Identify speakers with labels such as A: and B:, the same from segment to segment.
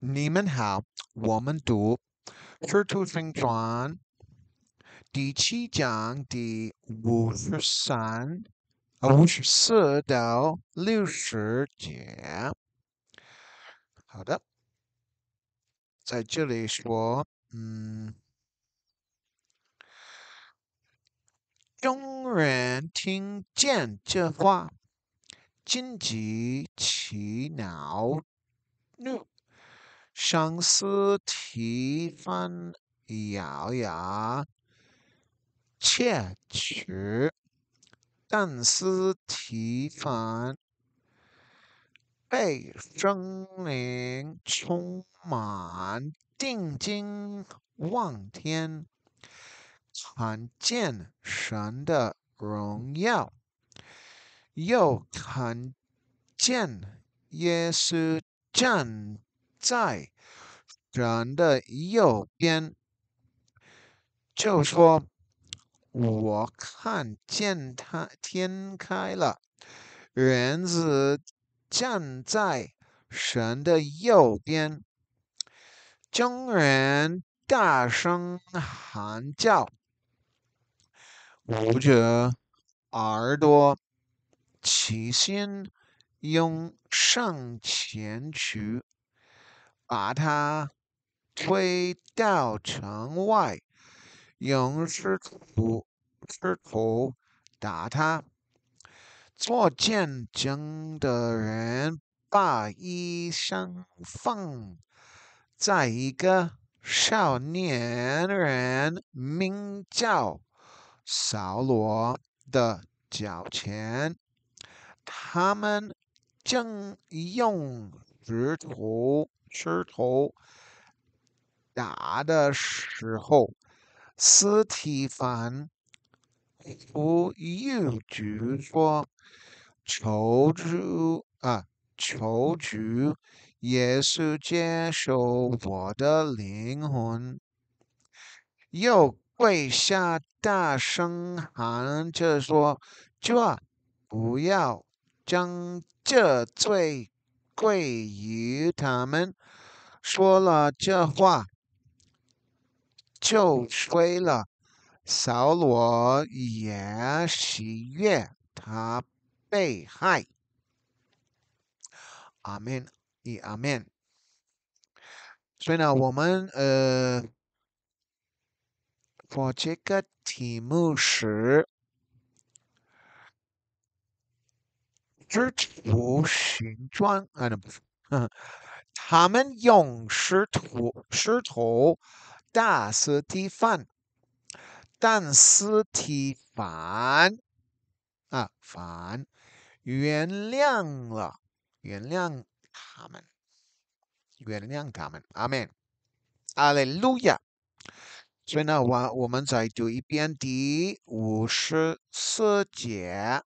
A: 你们好，我们读《水土重传》第七章第五十三啊五十四到六十节。好的，在这里说，嗯，众人听见这话，惊急起恼怒。相思提分遥遥，窃取；但思提帆被生灵充满，定睛望天，看见神的荣耀，又看见耶稣站。在神的右边，就说：“我看见他天开了。”园子站在神的右边，众人大声喊叫，捂着耳朵，齐心拥上前去。把他推到城外，用石头石头打他。做见证的人把衣裳放在一个少年人名叫扫罗的脚前。他们正用石头。磕头打的时候，斯提凡·不一就说：“求主啊，求主，耶稣接受我的灵魂。”又跪下大声喊：“着说，主啊，不要将这罪。”关于他们说了这话，就吹了。扫罗也喜悦他被害。阿门，一阿门。所以呢，我们呃，我这个题目是。主徒寻传，啊，那不是，嗯，他们用石头石头打死提凡，但尸提凡啊，凡原谅了，原谅他们，原谅他们，阿门，阿门，路亚。所以呢，我我们再读一遍第五十四节。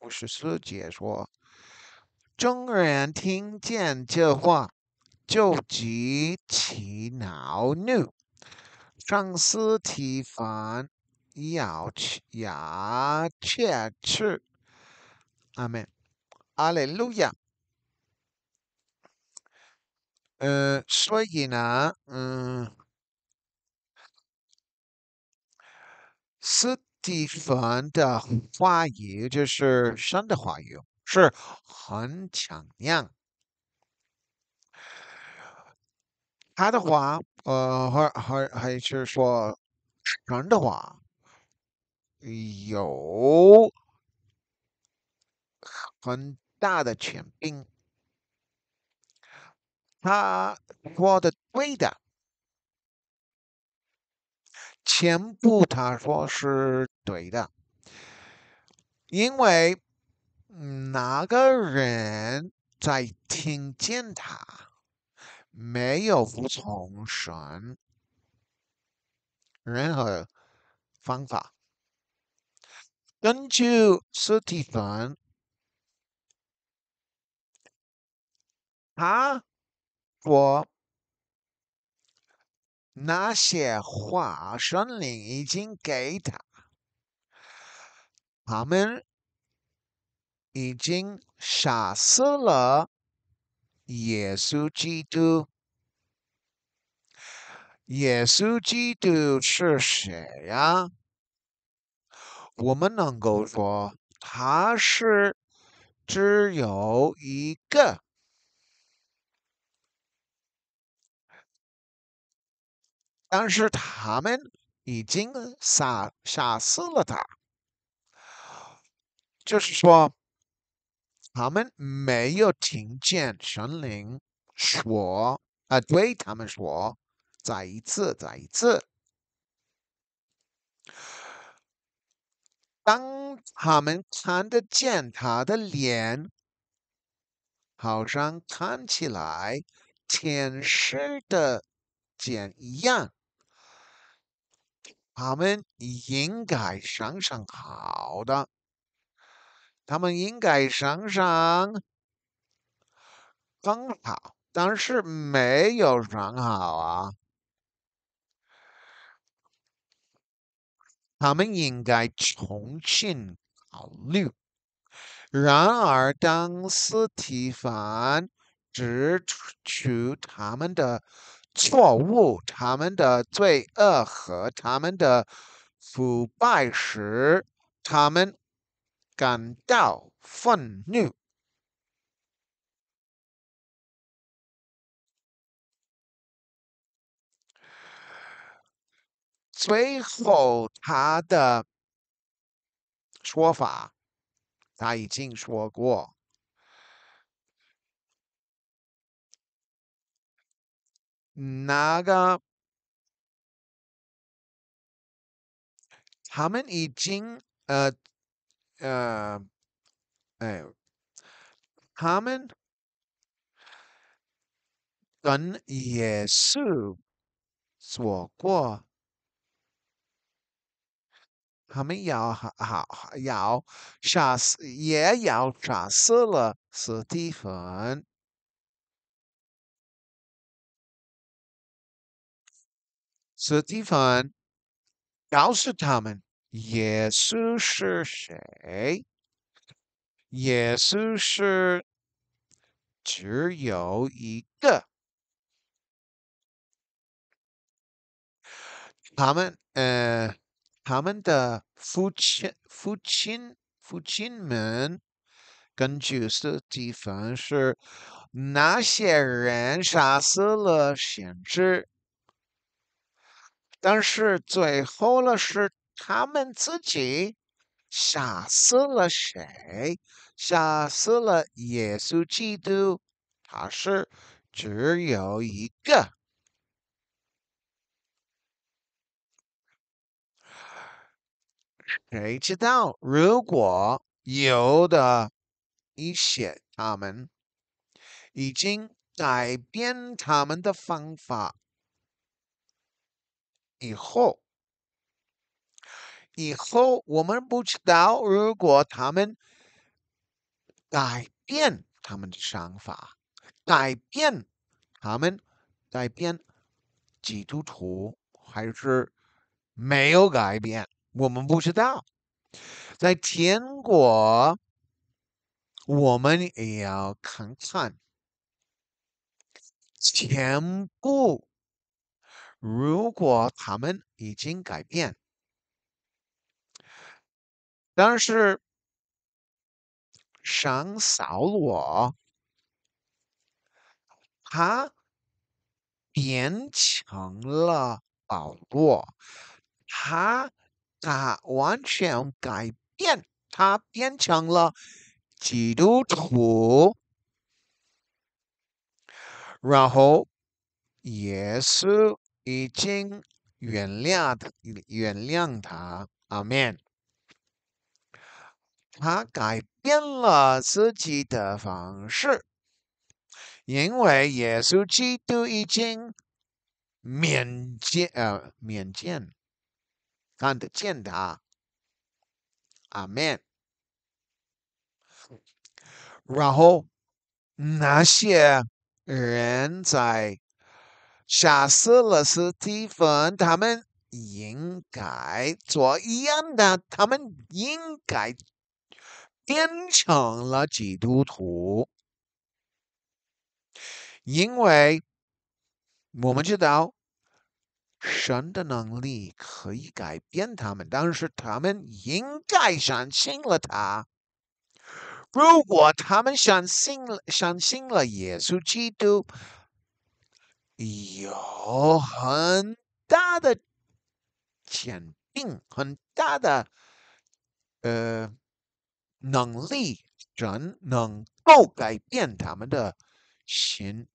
A: 故事四解说，众人听见这话，就极其恼怒，上四提防，咬牙切齿。”阿门，阿雷路亚。呃，所以呢，嗯，门，地方的话语就是山的话语，是很强亮。他的话，呃，还还还是说神的话，有很大的权柄。他说的对的。全部他说是对的，因为那个人在听见他没有服从神，任何方法，根据斯蒂芬，他说。那些话神灵已经给他，他们已经杀死了耶稣基督。耶稣基督是谁呀？我们能够说他是只有一个。但是他们已经杀杀死了他，就是说，他们没有听见神灵说啊，对他们说再一次，再一次。当他们看得见他的脸，好像看起来天使的脸一样。他们应该上上好的，他们应该上上更好，但是没有上好啊。他们应该重新考虑。然而，当斯蒂凡指出他们的。错误，他们的罪恶和他们的腐败时，他们感到愤怒。最后，他的说法，他已经说过。那个，他们已经呃呃哎，他们跟耶稣说过，他们要好好要杀死，也要杀死了是蒂芬。这地方告诉他们，耶稣是谁？耶稣是只有一个。他们，呃，他们的父亲、父亲、父亲们，根据这地方是哪些人杀死了先知？但是最后了，是他们自己吓死了谁？吓死了耶稣基督？他是只有一个？谁知道？如果有的一些，他们已经改变他们的方法。以后，以后我们不知道，如果他们改变他们的想法，改变他们，改变基督徒，还是没有改变，我们不知道。在天国，我们也要看看全部。如果他们已经改变，但是上扫罗他变成了保罗，他他完全改变，他变成了基督徒，然后耶稣。已经原谅的，原谅他，阿门。他改变了自己的方式，因为耶稣基督已经面见，呃，面见看得见他，阿门。然后那些人在。杀死了斯蒂芬，他们应该做一样的，他们应该变成了基督徒，因为我们知道神的能力可以改变他们，但是他们应该相信了他。如果他们相信相信了耶稣基督。有很大的简并，很大的呃能力，人能够改变他们的心。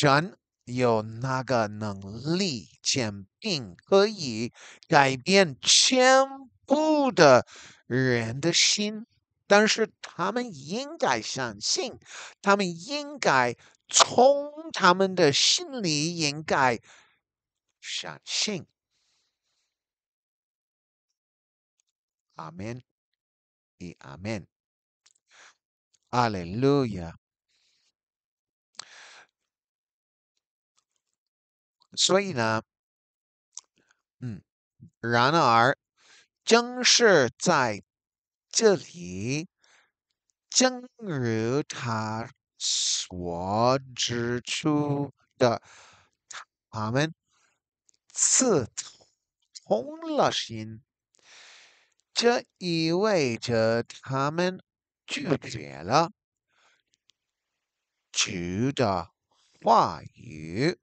A: 人有那个能力，简并可以改变全部的人的心。但是他们应该相信，他们应该从他们的心里应该相信。阿门，耶阿门，阿门，路亚。所以呢，嗯，然而，正是在。这里正如他所指出的，他们刺痛了心，这意味着他们拒绝了主的话语，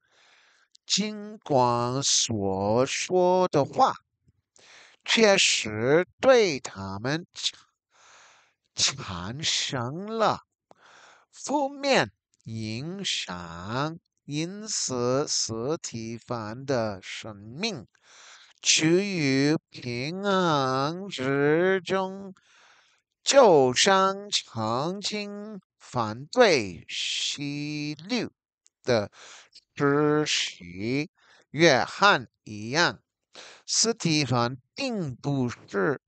A: 尽管所说的话。确实对他们产生了负面影响，因此斯蒂凡的生命处于平衡之中。就像曾经反对西律的支持约翰一样，斯蒂凡并不是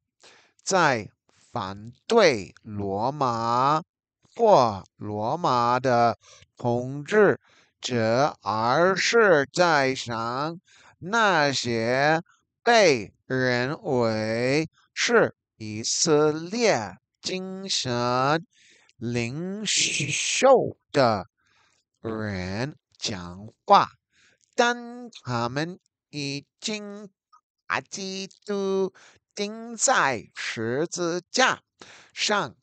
A: 在反对罗马或罗马的统治者，而是在想那些被认为是以色列精神领袖的人讲话。当他们已经把基督钉在十字架上，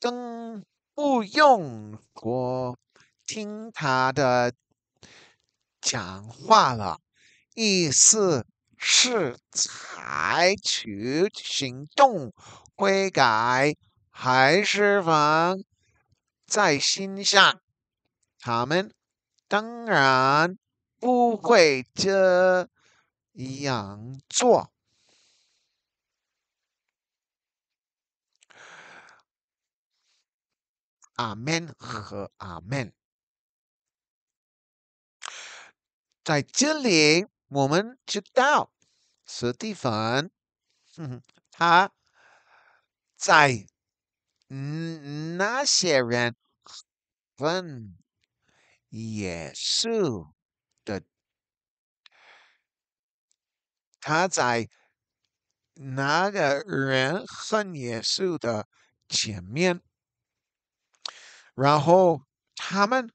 A: 更不用我听他的讲话了。意思是采取行动，悔改还是放在心上？他们当然不会这。仰坐，阿门和阿门，在这里我们知道，这蒂芬，嗯，他在那些人，问耶稣。他在那个人很严肃的前面，然后他们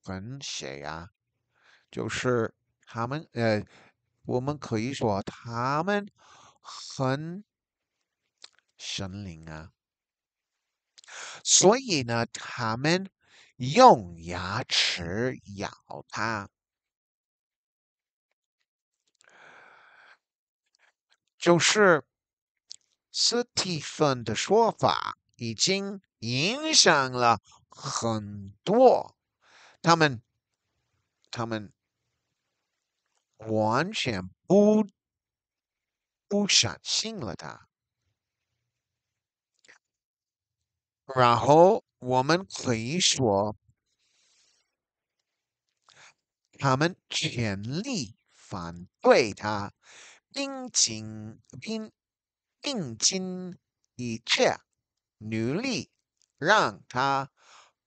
A: 很谁呀？就是他们呃，我们可以说他们很神灵啊。所以呢，他们用牙齿咬他。就是，斯蒂芬的说法已经影响了很多，他们，他们完全不不相信了他，然后我们可以说，他们全力反对他。并尽并并尽一切努力，让他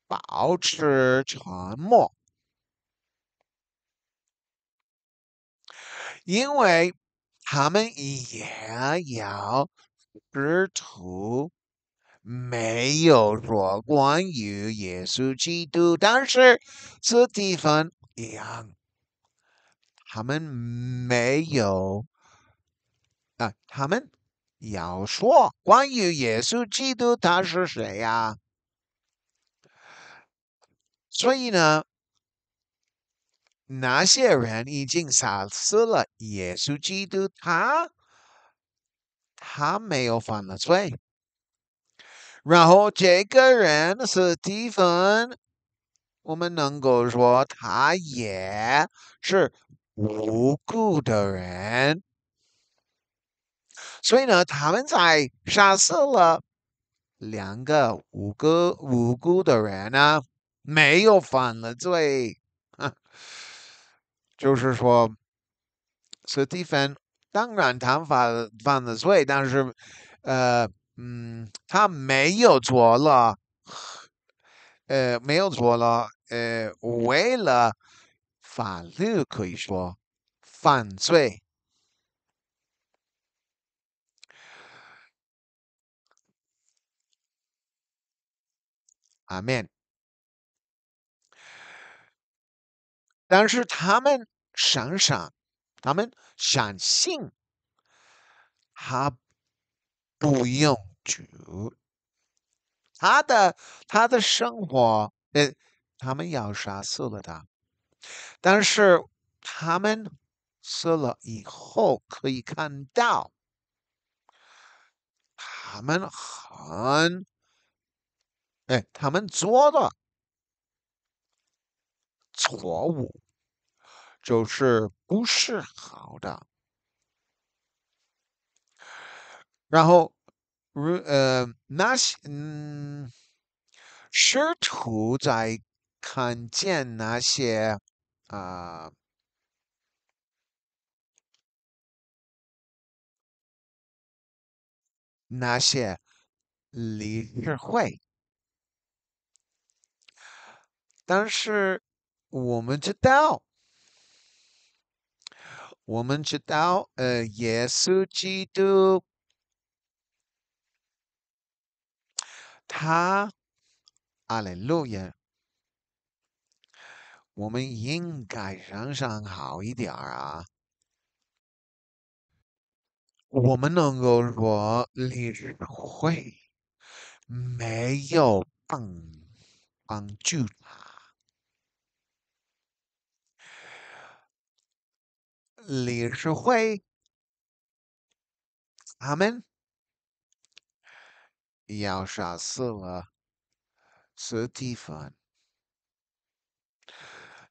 A: 保持沉默，因为他们也要试图没有说关于耶稣基督，但是这地方一样，他们没有。他们要说关于耶稣基督他是谁呀？所以呢，那些人已经杀死了耶稣基督，他他没有犯了罪。然后这个人是提芬，我们能够说他也是无辜的人。所以呢，他们才杀死了两个无辜无辜的人呢，没有犯了罪。就是说，史蒂芬当然他犯犯了罪，但是，呃，嗯，他没有做了，呃，没有做了，呃，为了法律可以说犯罪。阿门。但是他们想想，他们相信，他不用主，他的他的生活，呃，他们要杀死了他。但是他们死了以后，可以看到，他们很哎，他们做的错误就是不是好的。然后，如呃那些嗯，试图在看见那些啊那些理事会。但是，我们知道，我们知道，呃，耶稣基督，他，阿门！我们应该想上好一点儿啊。我们能够说，你会没有帮帮助他？理事会，阿门。要杀死了斯蒂芬，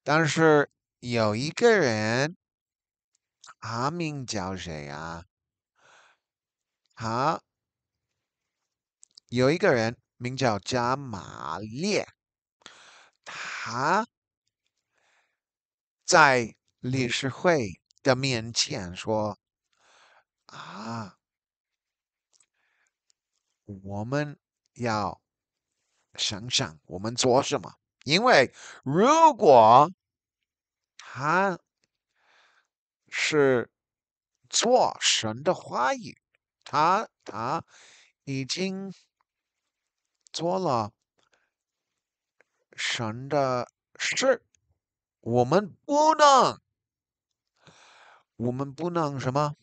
A: 但是有一个人，阿名叫谁啊？他有一个人名叫加马列，他在理事会。的面前说：“啊，我们要想想我们做什么，因为如果他是做神的话语，他他已经做了神的事，我们不能。”我们不能什么？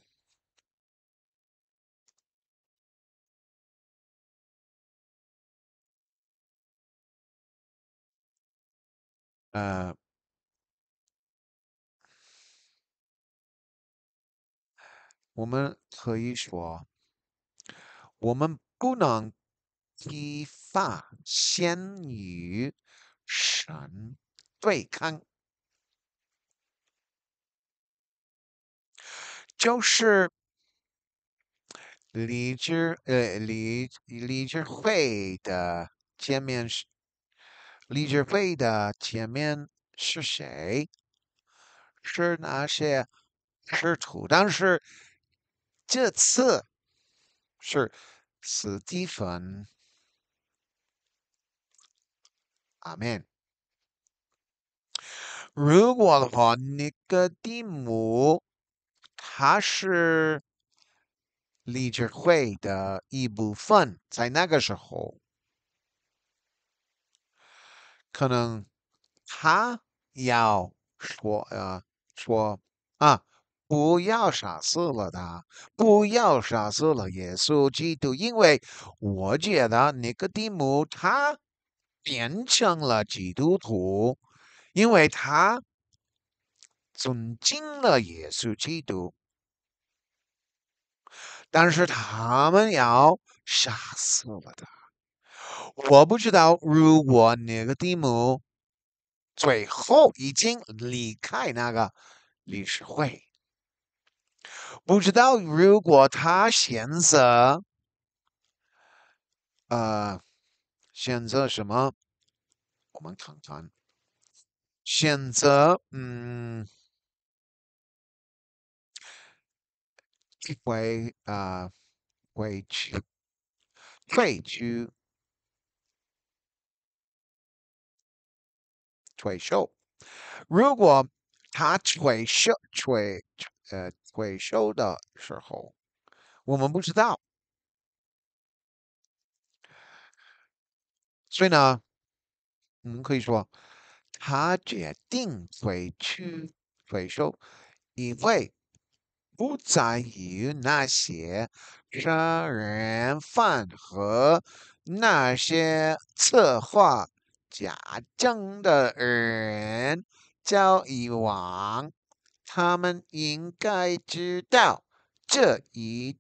A: 呃，我们可以说，我们不能激发先于神对抗。就是李志，呃，李李志会的见面是李志会的见面是谁？是那些师徒，但是这次是斯蒂芬。阿门。如果的话，那个蒂姆他是智会的一部分，在那个时候，可能他要说呀，说啊，不要杀死了他，不要杀死了耶稣基督，因为我觉得那个蒂姆他变成了基督徒，因为他。尊敬了耶稣基督，但是他们要杀死了他。我不知道，如果那个蒂姆最后已经离开那个理事会，不知道如果他选择，呃，选择什么，我们看看，选择，嗯。为啊，回去，回收。如果他回收、回呃回收的时候，我们不知道，所以呢，我们可以说，他决定回去回收，因为。不在于那些杀人犯和那些策划假证的人交易网，他们应该知道这一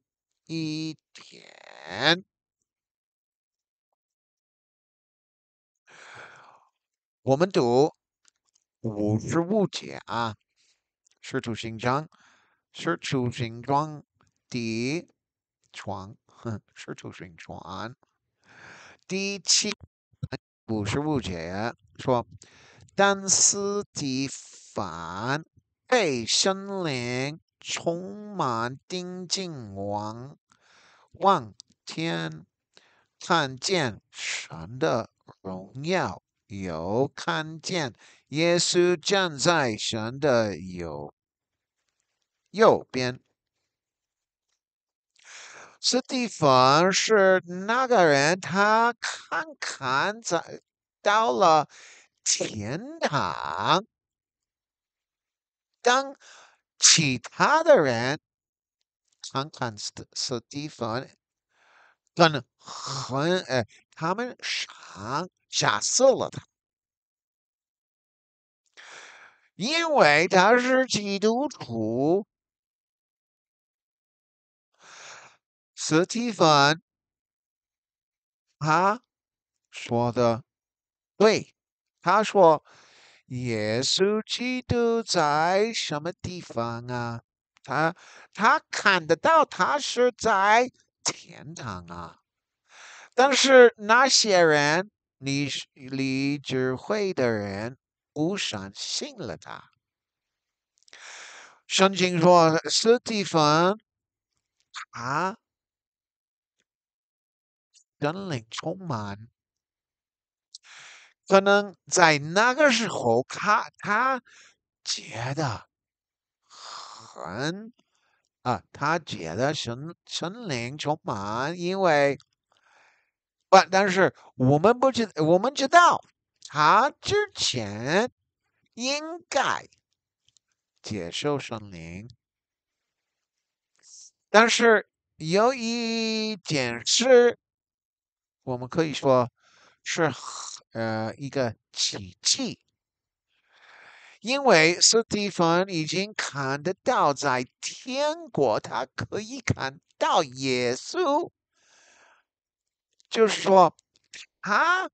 A: 点。我们读五十五节啊，《使徒行章》。使出行状的床，哼，使徒行传第七五十五节说：“当斯蒂反被森林充满，盯进王望天，看见神的荣耀，又看见耶稣站在神的右右边，斯蒂芬是那个人？他看看在到了天堂，当其他的人看看斯斯蒂芬，跟很呃，他们想假设了他，因为他是基督徒。斯蒂芬，啊，说的对，他说耶稣基督在什么地方啊？他他看得到，他是在天堂啊。但是那些人，你你智慧的人不相信了他。圣经说，斯蒂芬，啊。生灵充满，可能在那个时候，他他觉得，很，啊，他觉得神神灵充满，因为，不，但是我们不知，我们知道，他之前应该接受神灵，但是有一点是。我们可以说，是呃一个奇迹，因为斯蒂芬已经看得到在天国，他可以看到耶稣，就是说，啊，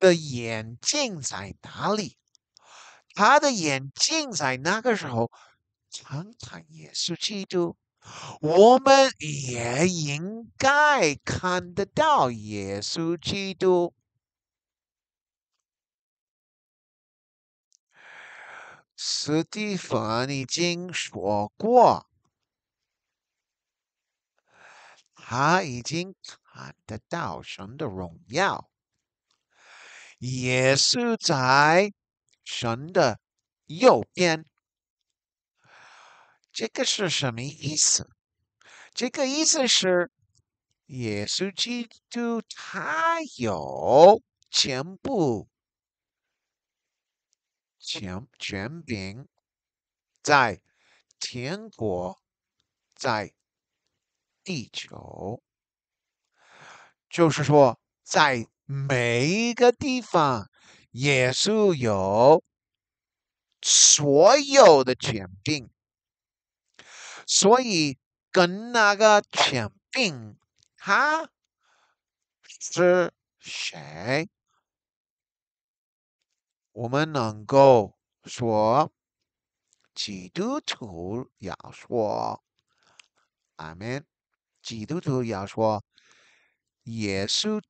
A: 的眼镜在哪里？他的眼镜在那个时候，常看耶稣基督。我们也应该看得到耶稣基督。斯蒂芬，已经说过，他已经看得到神的荣耀。耶稣在神的右边。这个是什么意思？这个意思是，耶稣基督他有全部权权柄，在天国，在地球，就是说，在每一个地方，耶稣有所有的权柄。所以，跟那个全并，哈，是谁？我们能够说，基督徒要说，阿门。基督徒要说，耶稣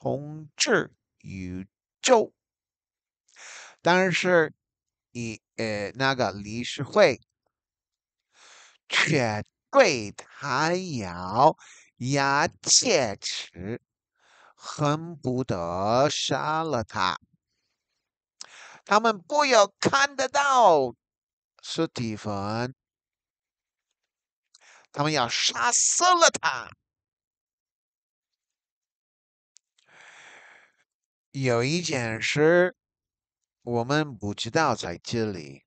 A: 统治宇宙。但是，你呃，那个理事会。却对他咬牙切齿，恨不得杀了他。他们不要看得到，史蒂芬。他们要杀死了他。有一件事，我们不知道在这里。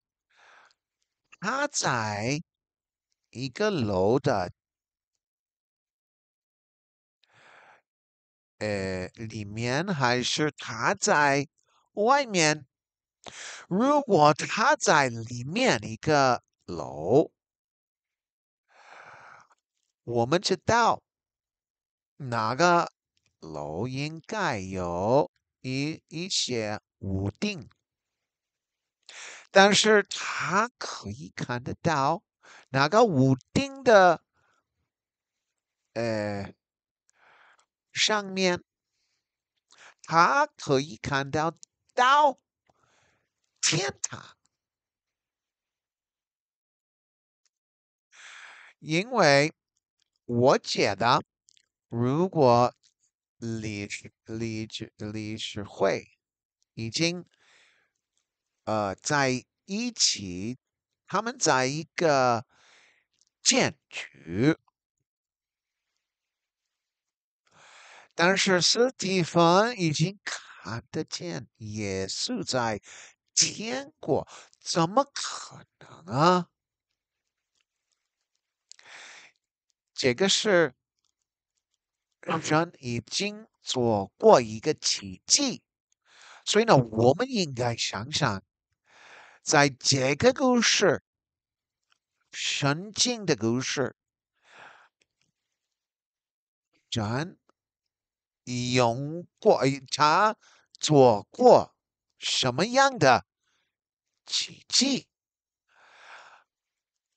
A: 他在。一个楼的，呃，里面还是他在外面。如果他在里面一个楼，我们知道，那个楼应该有一一些屋顶，但是他可以看得到。那个屋顶的，呃，上面，他可以看到到天塔，因为我觉得，如果历史历史历史会已经，呃，在一起。他们在一个建局。但是斯蒂芬已经看得见，耶稣在天国，怎么可能啊？这个是人已经做过一个奇迹，所以呢，我们应该想想。在这个故事、圣经的故事咱用过、尝做过什么样的奇迹？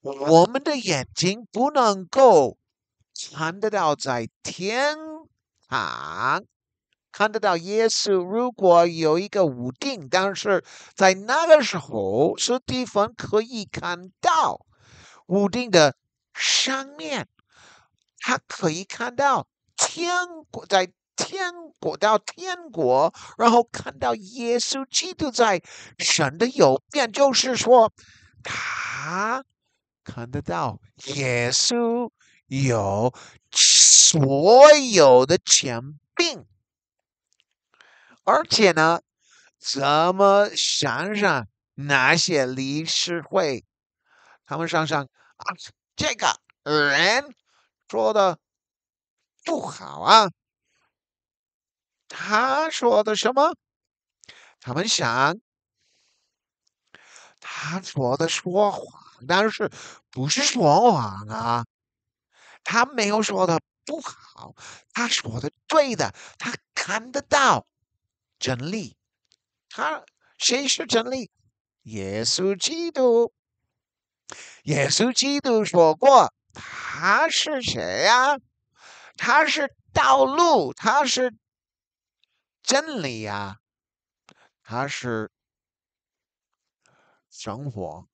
A: 我们的眼睛不能够看得到在天堂。看得到耶稣，如果有一个屋顶，但是在那个时候，斯蒂芬可以看到屋顶的上面，他可以看到天国，在天国到天国，然后看到耶稣基督在神的右边，就是说，他看得到耶稣有所有的权柄。而且呢，怎么想想那些理事会，他们想想啊，这个人说的不好啊。他说的什么？他们想，他说的说谎，但是不是说谎啊？他没有说的不好，他说的对的，他看得到。真理，他谁是真理？耶稣基督，耶稣基督说过，他是谁呀？他是道路，他是真理呀，他是生活。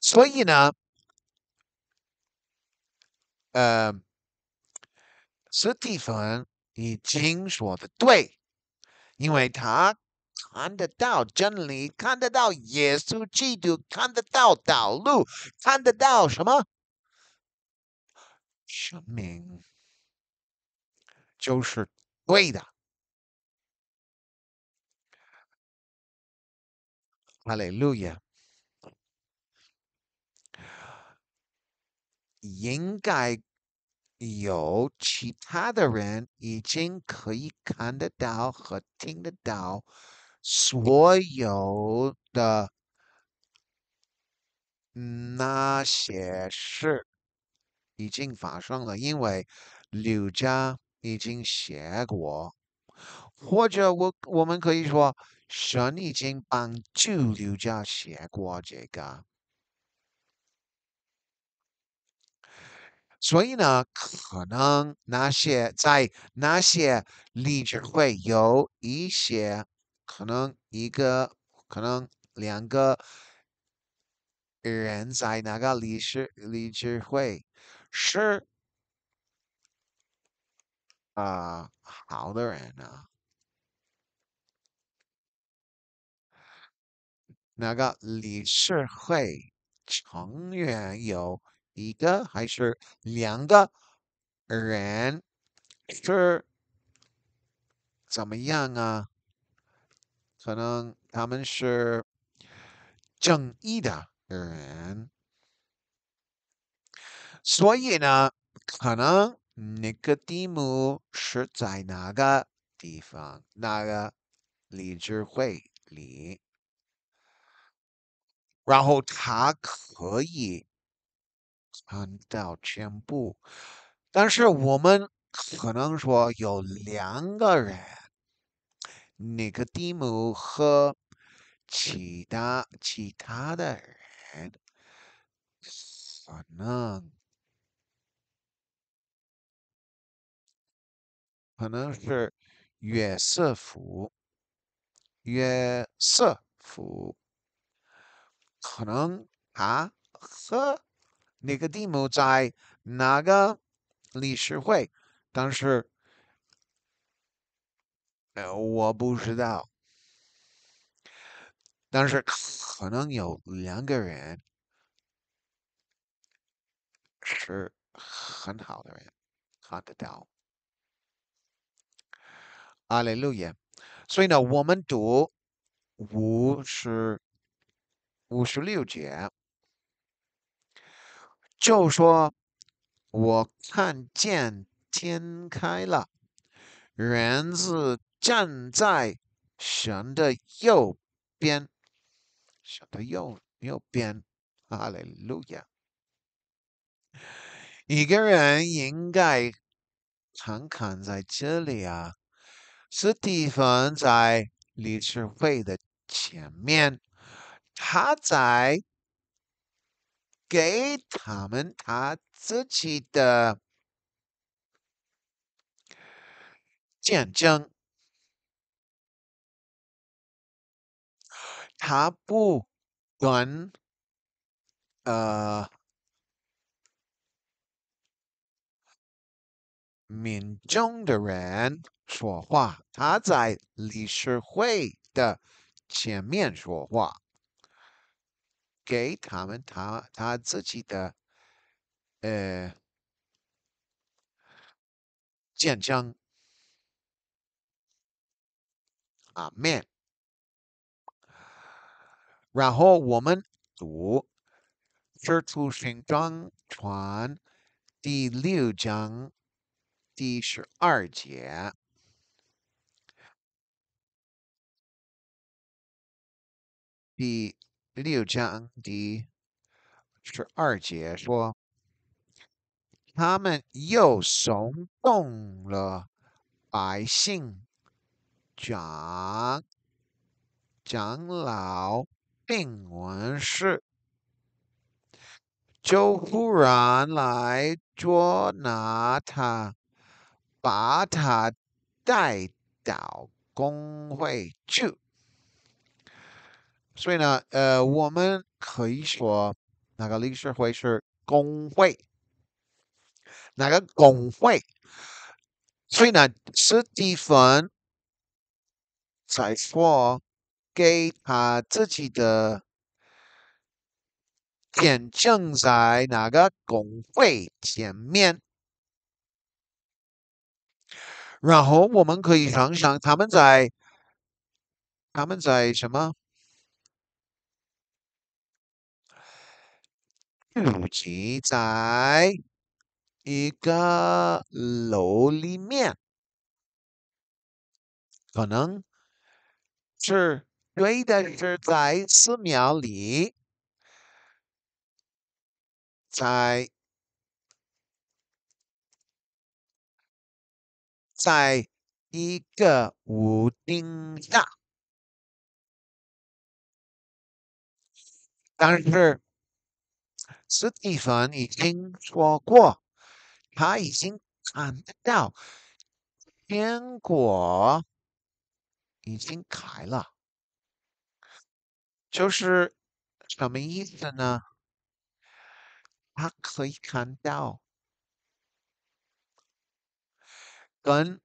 A: 所以呢，呃，斯蒂芬已经说的对，因为他看得到真理，看得到耶稣基督，看得到道路，看得到什么？生命就是对的。哈利路亚！应该。有其他的人已经可以看得到和听得到，所有的那些事已经发生了，因为刘家已经写过，或者我我们可以说，神已经帮助刘家写过这个。所以呢，可能那些在那些理事会有一些，可能一个，可能两个人在那个理事会是啊，好的人啊，那个理事会成员有。一个还是两个人是怎么样啊？可能他们是正义的人，所以呢，可能那个蒂姆是在哪个地方，哪个理智会里，然后他可以。按照全部，但是我们可能说有两个人，那个蒂姆和其他其他的人，可能可能是约瑟夫，约瑟夫，可能啊，和。那个题目在哪个理事会？但是，呃，我不知道。但是可能有两个人是很好的人，看得到。阿耶！所以呢，我们读五十五十六节。就说，我看见天开了，园子站在神的右边，神的右右边，哈利路亚。一个人应该看看在这里啊，斯蒂芬在李事会的前面，他在。给他们他自己的见证，他不跟呃民众的人说话，他在理事会的前面说话。给他们他他自己的，呃，见证。阿门。然后我们读《使徒行状》传第六章第十二节。第第六章第十二节说，他们又怂动了百姓、长长老，并闻事，就忽然来捉拿他，把他带到工会去。所以呢，呃，我们可以说，那个理事会是工会，那个工会，所以呢，史蒂芬才说给他自己的见证在那个工会前面，然后我们可以想想他们在他们在什么？住进在一个楼里面，可能是对的，是在寺庙里，在在一个屋顶下，但是。斯蒂芬已经说过，他已经看到坚果已经开了，就是什么意思呢？他可以看到跟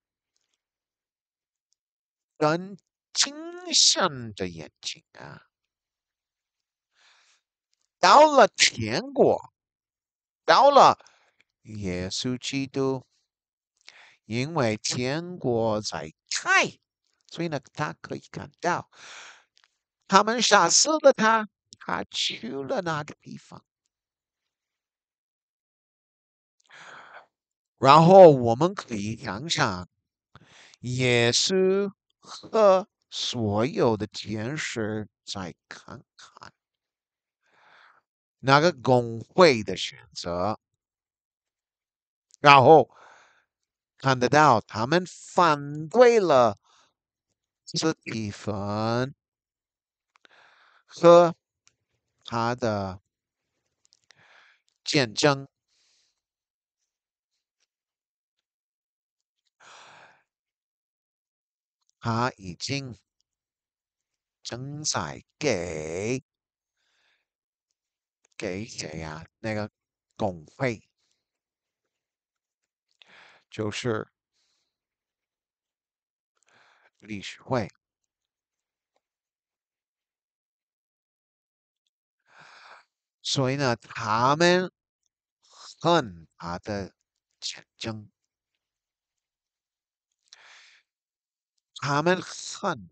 A: 跟精神的眼睛啊。到了天国，到了耶稣基督，因为天国在太，所以呢，他可以看到他们杀死了他，他去了那个地方？然后我们可以想想，耶稣和所有的天使再看看。那个工会的选择，然后看得到他们反对了斯蒂芬和他的竞争，他已经正在给。给谁呀？那个工会，就是理事会。所以呢，他们恨他的竞争，他们恨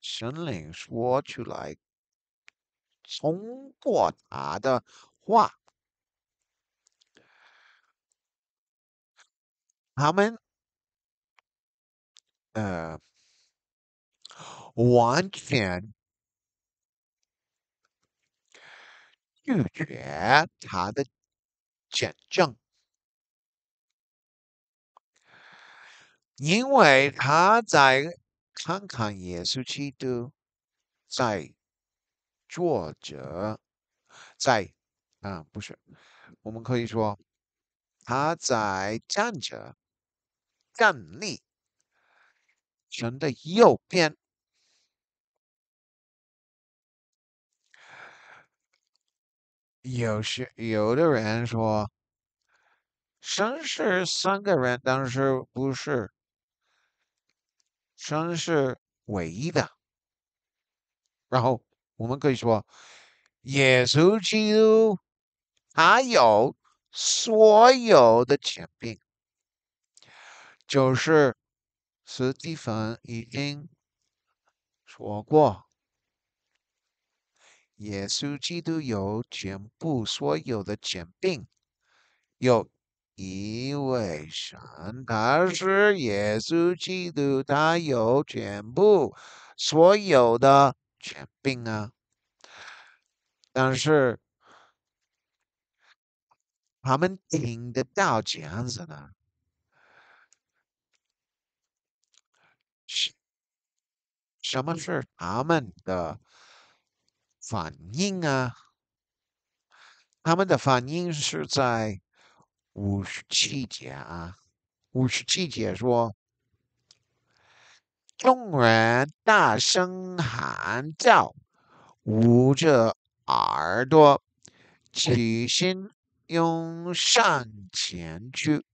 A: 神灵说出来。通过他的话，他们呃完全拒绝他的见证，因为他在看看耶稣基督在。作者在啊，不是，我们可以说他在站着，站立，人的右边。有些有的人说，生是三个人，但是不是生是唯一的，然后。我们可以说，耶稣基督他有所有的权柄，就是斯蒂芬已经说过，耶稣基督有全部所有的权柄，有一位神，他是耶稣基督他有全部所有的。病啊！但是他们听得到这样子的，什么是他们的反应啊？他们的反应是在五十七节啊，五十七节说。众人大声喊叫，捂着耳朵，齐心涌上前去。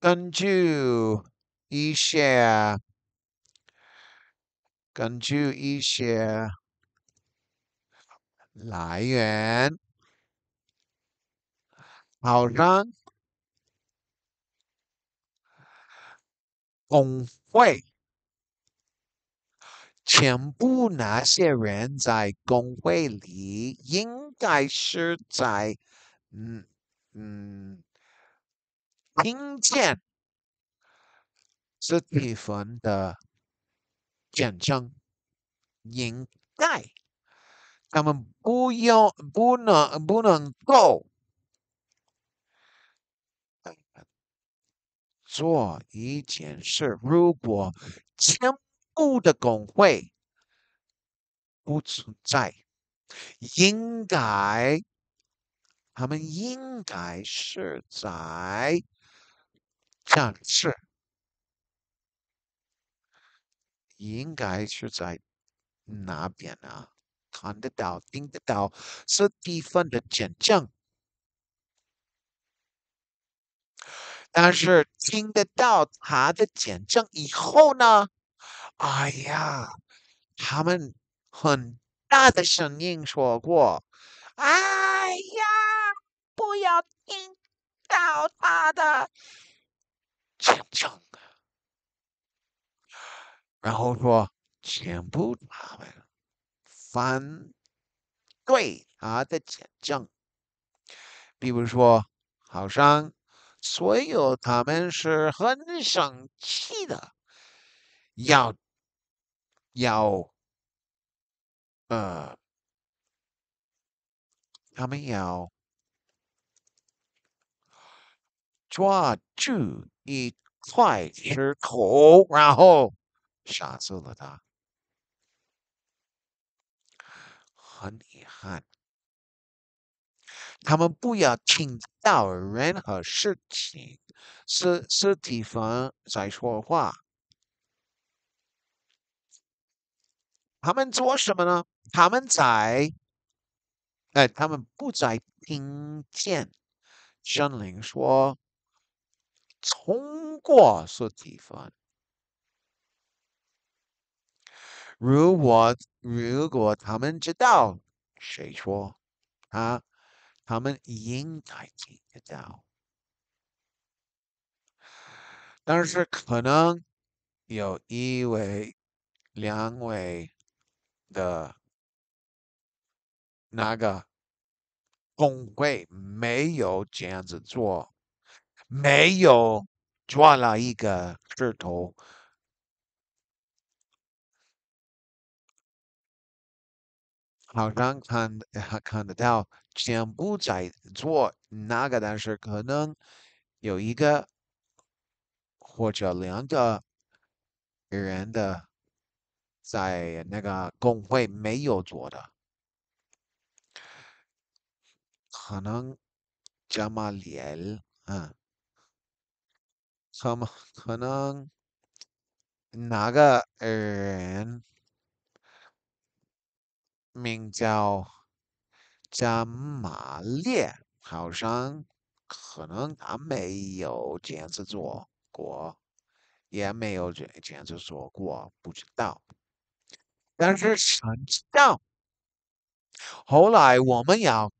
A: 根据一些，根据一些来源，好像。工会全部那些人在工会里，应该是在嗯嗯听见这地方的简称，应该他们不用不能不能够。做一件事，如果全部的工会不存在，应该他们应该是在展示，应该是在哪边啊？看得到、听得到，这地方的真景。但是听得到他的见证以后呢？哎呀，他们很大的声音说过：“哎呀，不要听到他的见证。”然后说，全部他们反对他的见证。”比如说，好像。所以他们是很生气的，要要，呃，他们要抓住一块石头，然后杀死了他。很遗憾，他们不要听到任何事情，是是，地芬在说话。他们做什么呢？他们在，哎，他们不在听见，神灵说，通过是地芬。如果如果他们知道谁说，啊？他们应该听得到。但是可能有一位、两位的，那个工会没有这样子做，没有抓了一个石头，好像看还看得到。先不再做那个，但是可能有一个或者两个人的在那个工会没有做的，可能加马里尔啊，可可能那个人名叫。加马列好像可能他没有这样子做过，也没有这样子做过，不知道。但是想知道？后来我们要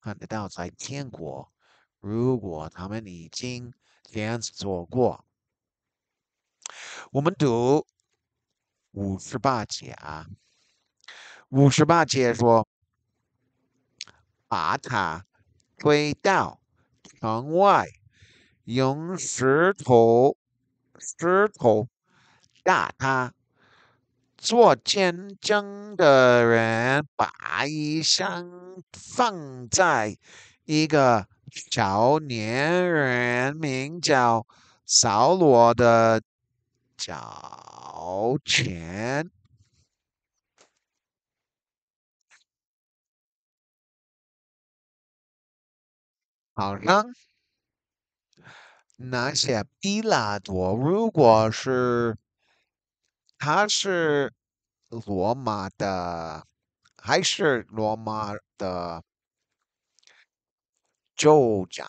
A: 看得到在天国，如果他们已经这样子做过，我们读五十八节啊，五十八节说。把他推到城外，用石头石头打他。做见证的人把衣裳放在一个少年，人名叫扫罗的脚前。好呢？那些比拉多，如果是他是罗马的，还是罗马的州长？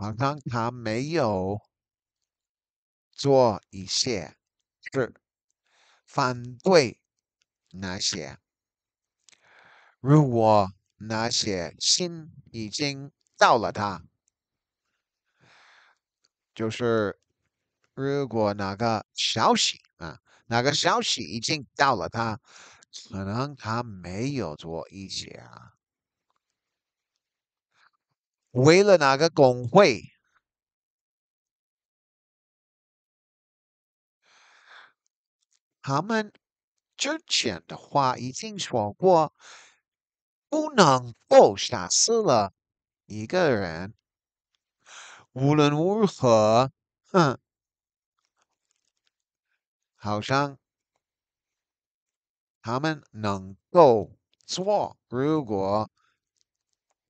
A: 好像他没有做一些事反对。那些？如果那些心已经到了他，就是如果那个消息啊，那个消息已经到了他，可能他没有做一些，为了哪个工会，他们。之前的话已经说过，不能够杀死了一个人。无论如何，哼，好像他们能够做。如果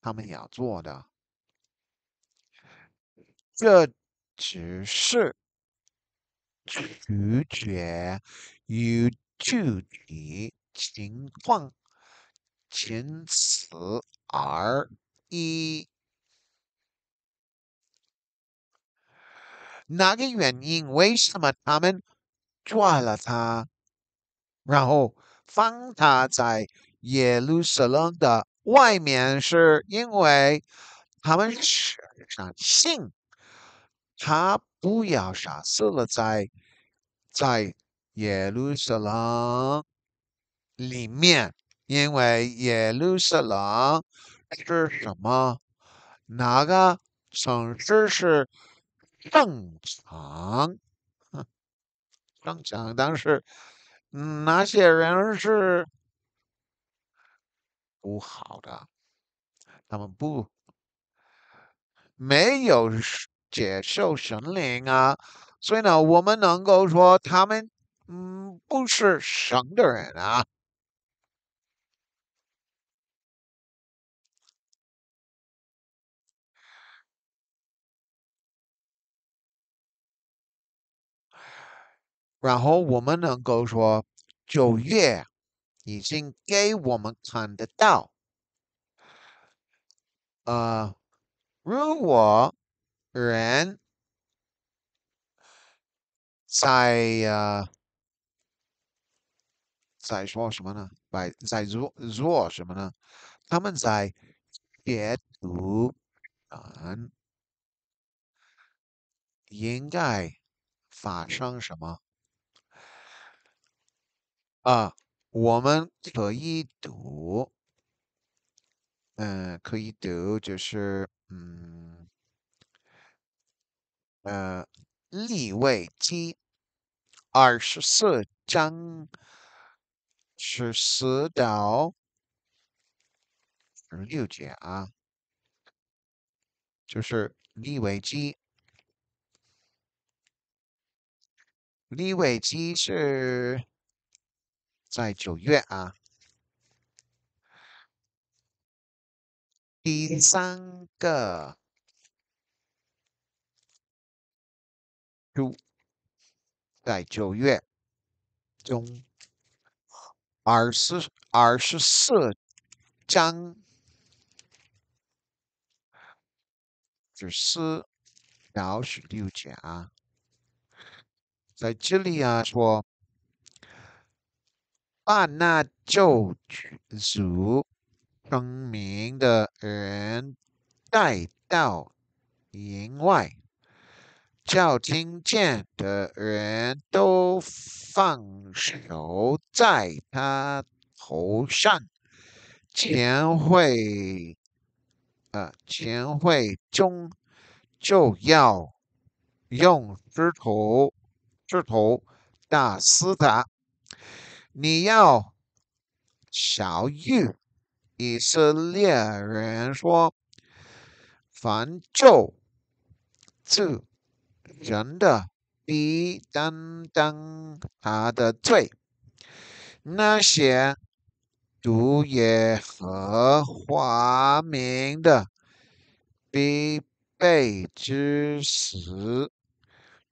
A: 他们要做的，这只是拒绝于。具体情况，仅此而已。哪个原因？为什么他们抓了他，然后放他在耶路撒冷的外面？是因为他们想信他不要杀死了，在在。耶路撒冷里面，因为耶路撒冷是什么？哪个城市是正常？正常？但是哪些人是不好的？他们不没有接受神灵啊，所以呢，我们能够说他们。嗯，不是省的人啊。然后我们能够说，九月已经给我们看得到。呃，如果人在呃。在说什么呢？在在做做什么呢？他们在阅读啊，应该发生什么啊？我们可以读，嗯，可以读就是，嗯，呃，立位机二十四章。是四到六节啊，就是李维基，李维基是在九月啊，第三个猪在九月中。二十二十四章，就是到十六节啊，在这里啊说，把那救族生明的人带到营外。叫听见的人都放手在他头上，钱会，呃，钱会忠就要用石头、石头打死他。你要小玉，以色列人说，烦就这。人的必担当他的罪，那些毒液和华明的必备知识，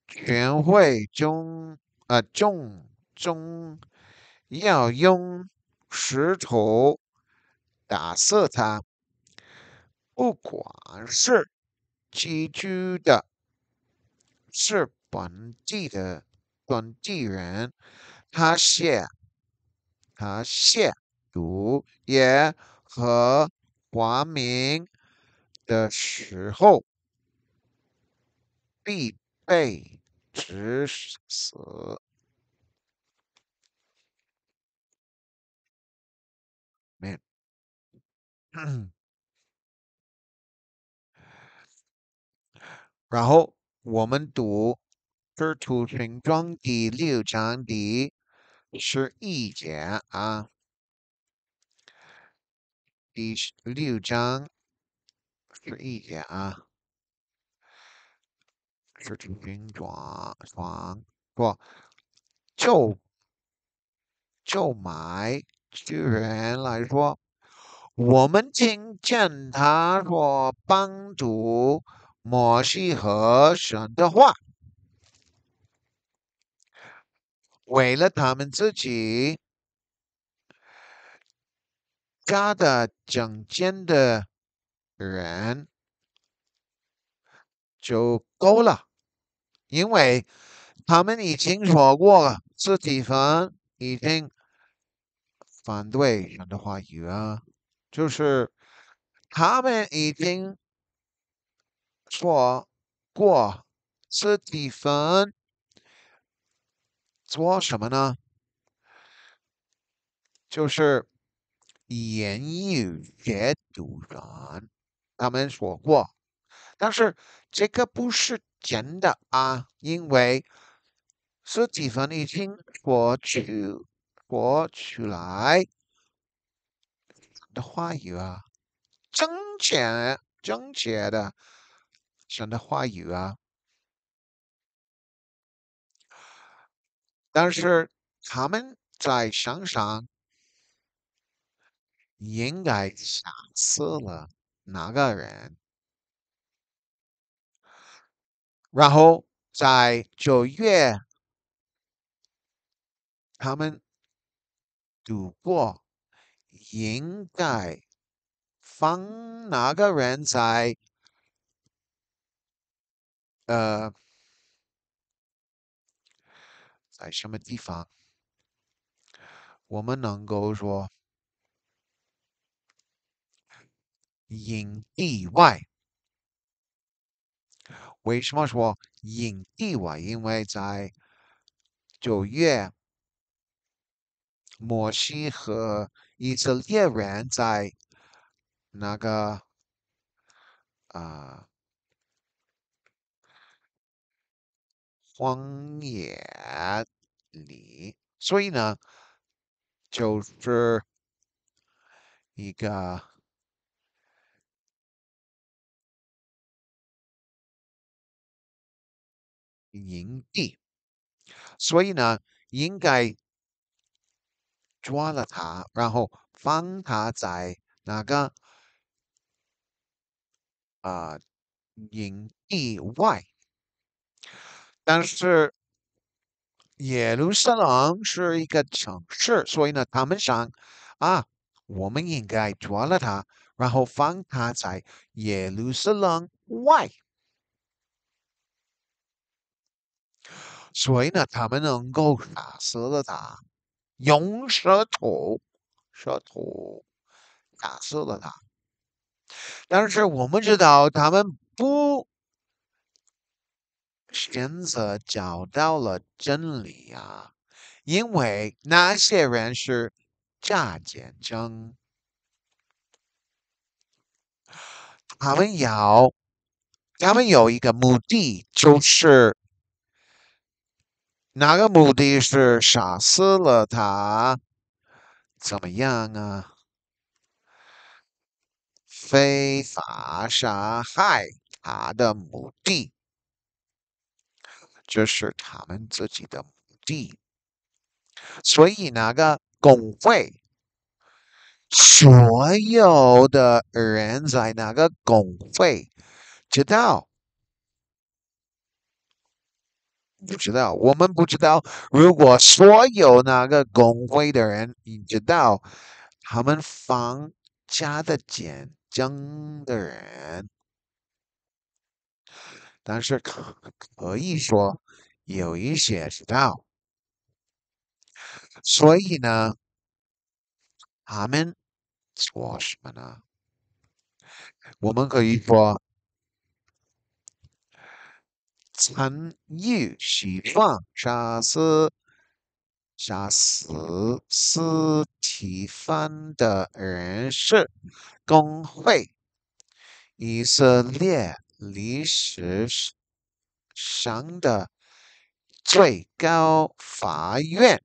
A: 全会中呃重中要用石头打碎他，不管是崎岖的。是本地的本地人，他写他写读也和华民的时候必备指死。没有，然后。我们读《水徒行传》第六章第十一节啊，第六章十一节啊，《水浒全传》上说，就就买居然来说，我们听见他说帮主。摩西和神的话，为了他们自己，家的中间的人就够了，因为他们已经说过了，自己方已经反对神的话语啊，就是他们已经。说过，斯蒂芬做什么呢？就是言语阅读人，他们说过，但是这个不是真的啊，因为斯蒂芬已经过去、过去来的话语啊，正确正确的。讲的话语啊，但是他们在想啥？应该杀死了哪个人？然后在九月，他们度过，应该放哪个人在？呃，在什么地方，我们能够说引意外？为什么说引意外？因为在九月，摩西和以色列人在那个啊。荒野里，所以呢，就是一个营地，所以呢，应该抓了他，然后放他在那个啊营地外？但是耶路撒冷是一个城市，所以呢，他们想，啊，我们应该抓了他，然后放他在耶路撒冷外，所以呢，他们能够杀死了他，用舌头、舌头打死了他。但是我们知道，他们不。选择找到了真理啊！因为那些人是假见证，他们有，他们有一个目的，就是那个目的是杀死了他，怎么样啊？非法杀害他的目的。这是他们自己的目的，所以那个工会所有的人在那个工会知道不知道？我们不知道。如果所有那个工会的人你知道他们房价的简江的人。但是可以说有一些知道，所以呢，他们说什么呢？我们可以说，曾有西方，杀死杀死斯提芬的人是工会，以色列。历史上的最高法院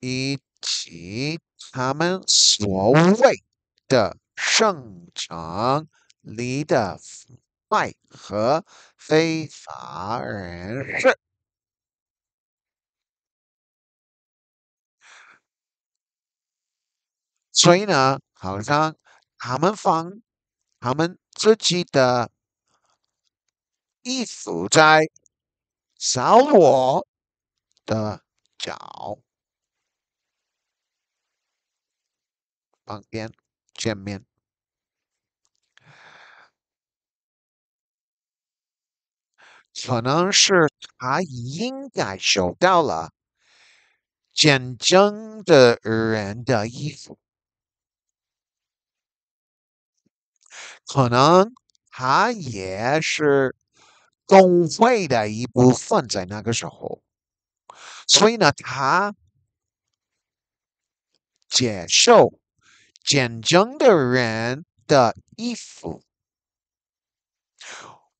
A: 以及他们所谓的圣堂里的腐败和非法人士，所以呢，好像他们方。他们自己的衣服在扫我的脚旁边见面，可能是他应该收到了见证的人的衣服。可能他也是工会的一部分，在那个时候，所以呢，他接受见证的人的衣服。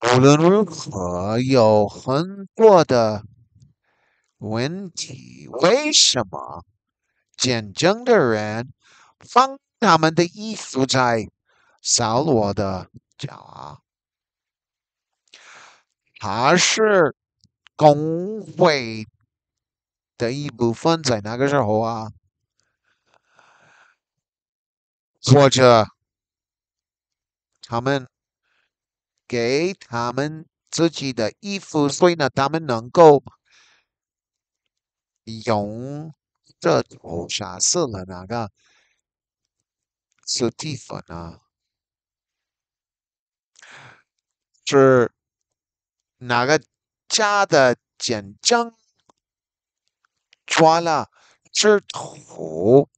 A: 无论如何，有很多的问题。为什么见证的人放他们的衣服在？扫罗的脚啊，他是工会的一部分，在那个时候啊，或者他们给他们自己的衣服，所以呢，他们能够用这头杀死了那个石地方呢。是哪个家的简章抓了只兔，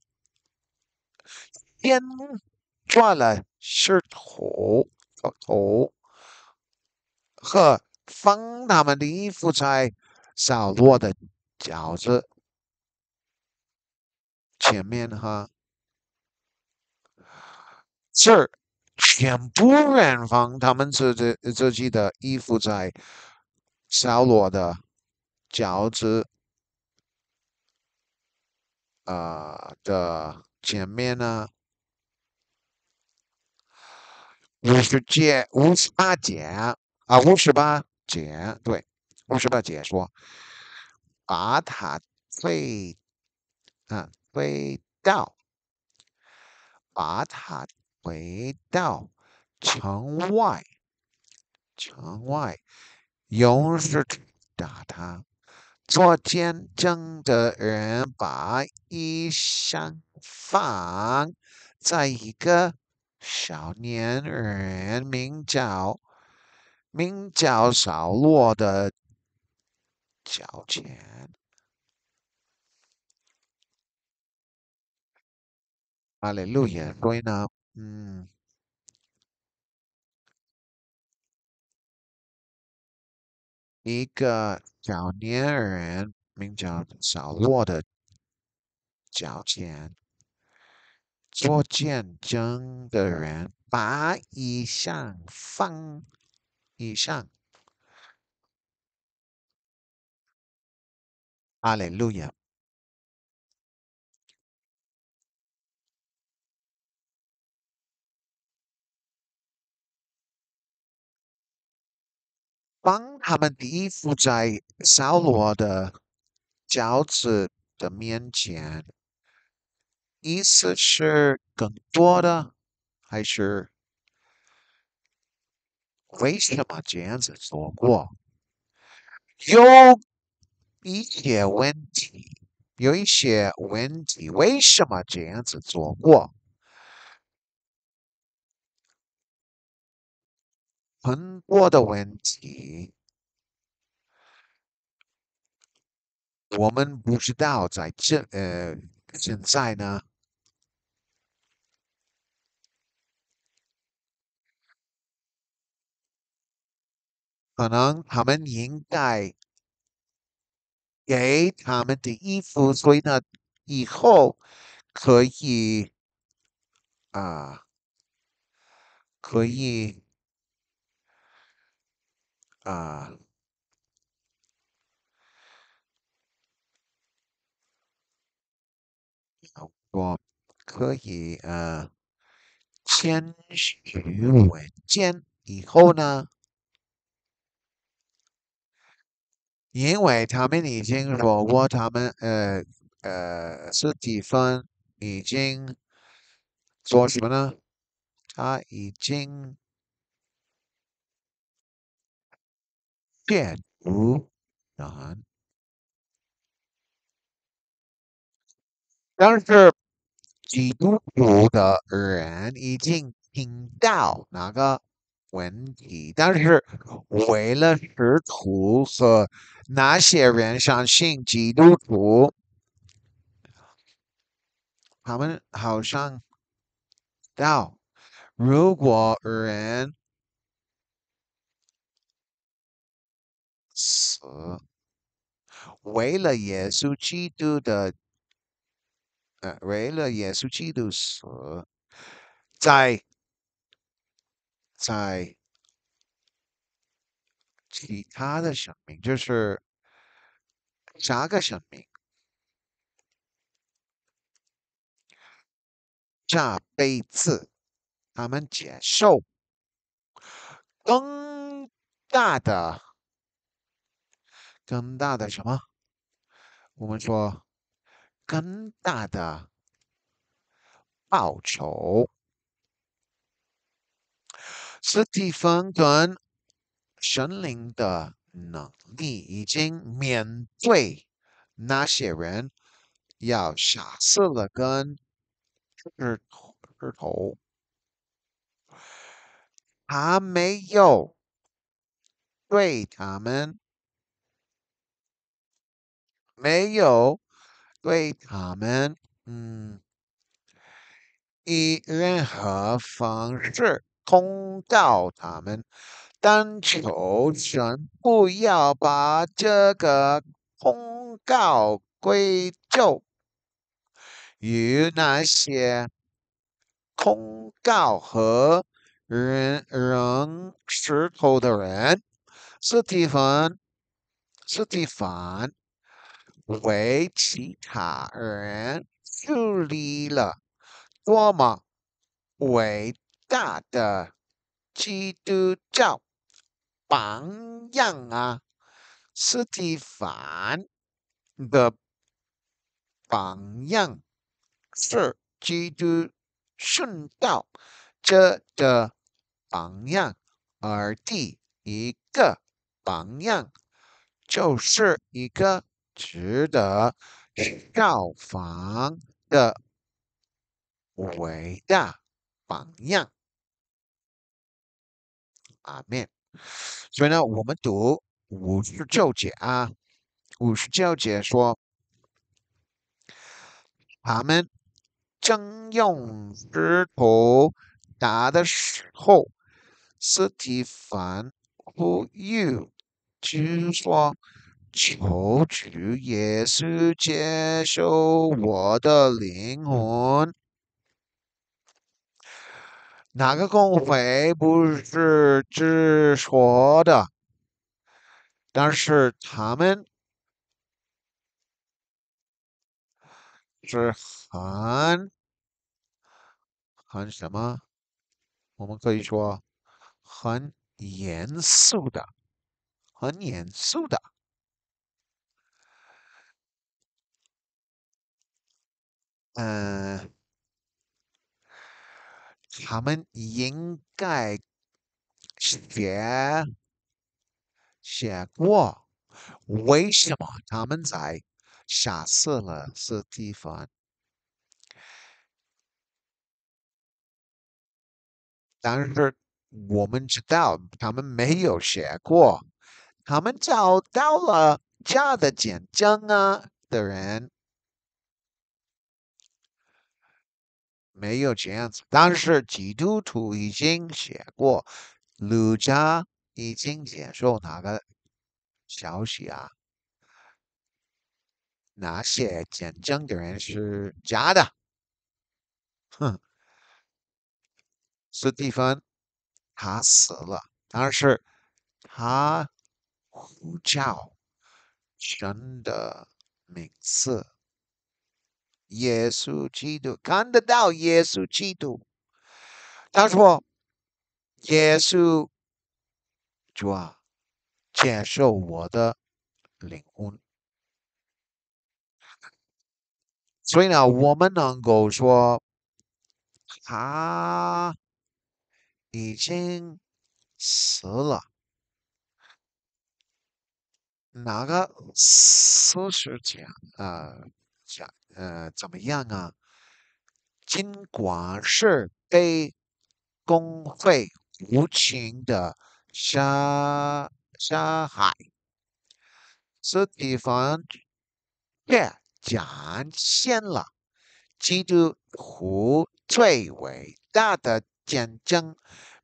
A: 先抓了只兔，哦，和放他们的衣服在角落的饺子前面哈，这儿。全部人放他们自己自己的衣服在小罗的脚趾啊的前面呢。五十五十八减啊五十八减，对，五十八减说，把它飞啊飞到，把它。回到城外，城外有日打他。做见证的人把衣裳放在一个少年，人名叫名叫扫洛的脚前。阿里路亚，归呢，嗯，一个叫年人，名叫小洛的脚监，做见证的人，把以上放以上。阿亚。帮他们衣服在扫罗的饺子的面前，意思是更多的还是为什么这样子做过？有一些问题，有一些问题，为什么这样子做过？很多的问题，我们不知道在这呃现在呢，可能他们应该给他们的衣服，所以呢以后可以啊，可以。啊，我可以呃，谦虚文件，以后呢？因为他们已经，说过，他们呃呃是几分已经做什么呢？他已经。基督啊！但是基督徒的人已经听到那个问题，但是为了试图和哪些人相信基督徒，他们好像到如果人。死，为了耶稣基督的，呃，为了耶稣基督死，在在其他的生命，就是下个生命？下辈子，他们接受更大的。更大的什么？我们说更大的报酬。史蒂芬跟神灵的能力已经面对那些人，要杀死了。跟日头，他没有对他们。没有对他们，嗯，以任何方式通告他们，但求神不要把这个通告归咎于那些通告和人扔石头的人。斯蒂芬，斯蒂凡。为其他人树立了多么伟大的基督教榜样啊！斯蒂凡的榜样是基督殉道者的榜样，而第一个榜样就是一个。值得效仿的伟大榜样。阿门。所以呢，我们读五十九节啊，五十九节说，他们征用石头打的时候，尸体繁复又据说。求助耶稣接受我的灵魂。哪个工会不是直说的，但是他们是很很什么？我们可以说很严肃的，很严肃的。嗯，他们应该学学过，为什么他们在消失了这地方？但是我们知道，他们没有学过，他们找到了假的简章啊的人。没有这样子，但是基督徒已经写过，儒家已经接受哪个消息啊？那些见证的人是假的，哼，斯蒂芬他死了，但是他呼叫神的名字。耶稣基督，看得到耶稣基督，他说：“耶稣主啊接受我的灵魂，所以呢，我们能够说他已经死了，哪个四十讲啊，讲呃，怎么样啊？尽管是被工会无情的杀杀害，这地方也展现了基督湖最伟大的见证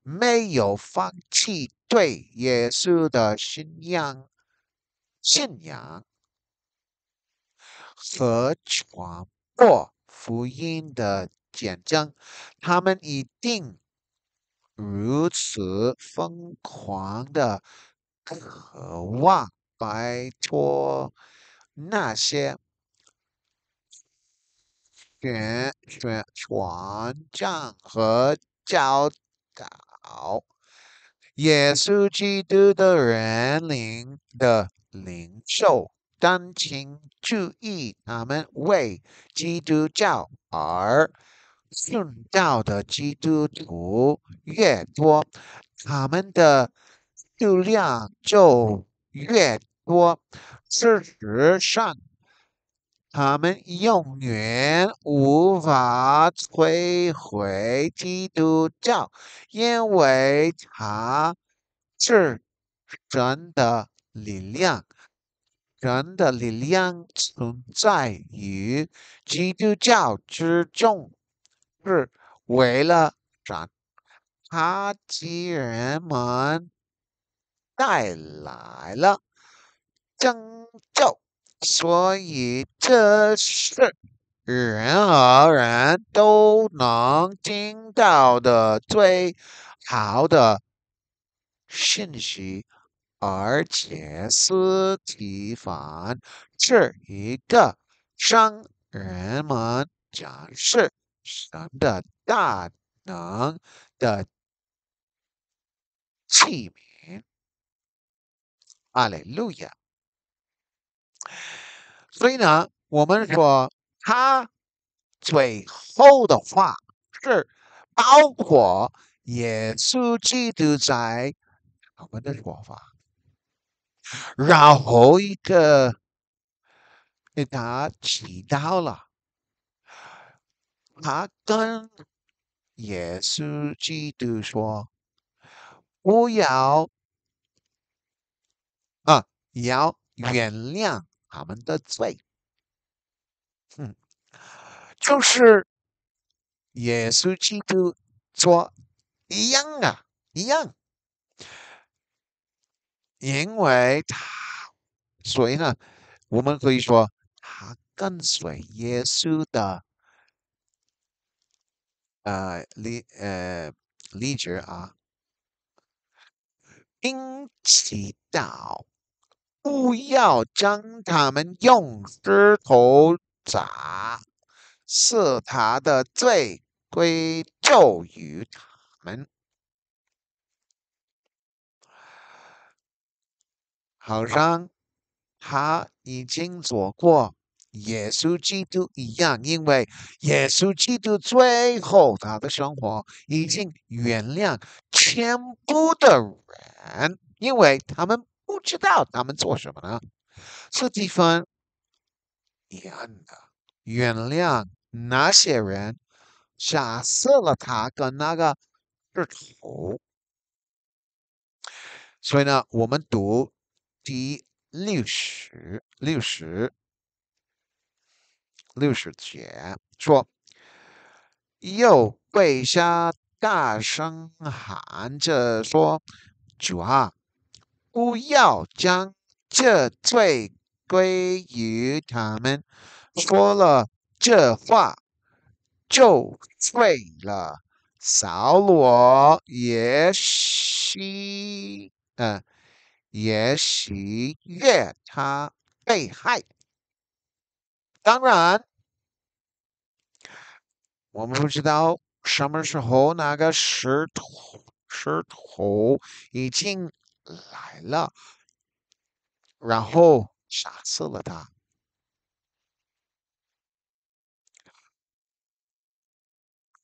A: 没有放弃对耶稣的信仰信仰。和传播福音的见证，他们一定如此疯狂的渴望摆脱那些权权传杖和教导，耶稣基督的人灵的灵兽。当请注意，他们为基督教而殉教的基督徒越多，他们的数量就越多。事实上，他们永远无法摧毁基督教，因为它是神的力量。人的力量存在于基督教之中，是为了让埃及人们带来了拯救，所以这是任何人都能听到的最好的信息。而且斯提凡是一个商人们展示神的大能的器皿，阿亚！所以呢，我们说他最后的话是包括耶稣基督在我们的说法。然后一个，他祈祷了，他跟耶稣基督说：“我要啊，要原谅他们的罪。”嗯，就是耶稣基督说一样啊，一样。因为他，所以呢，我们可以说，他跟随耶稣的，呃，领呃，领旨啊，应祈祷，不要将他们用枝头砸，是他的罪归咎于他们。好让他已经做过耶稣基督一样，因为耶稣基督最后他的生活已经原谅全部的人，因为他们不知道他们做什么呢？这地方一样的原谅那些人？假设了他跟那个日头，所以呢，我们读。第六十六十六十节说，又跪下，大声喊着说：“主啊，不要将这罪归于他们。”说了这话，就罪了。扫罗也希，嗯。也许，他被害。当然，我们不知道什么时候那个石头石头已经来了，然后杀死了他。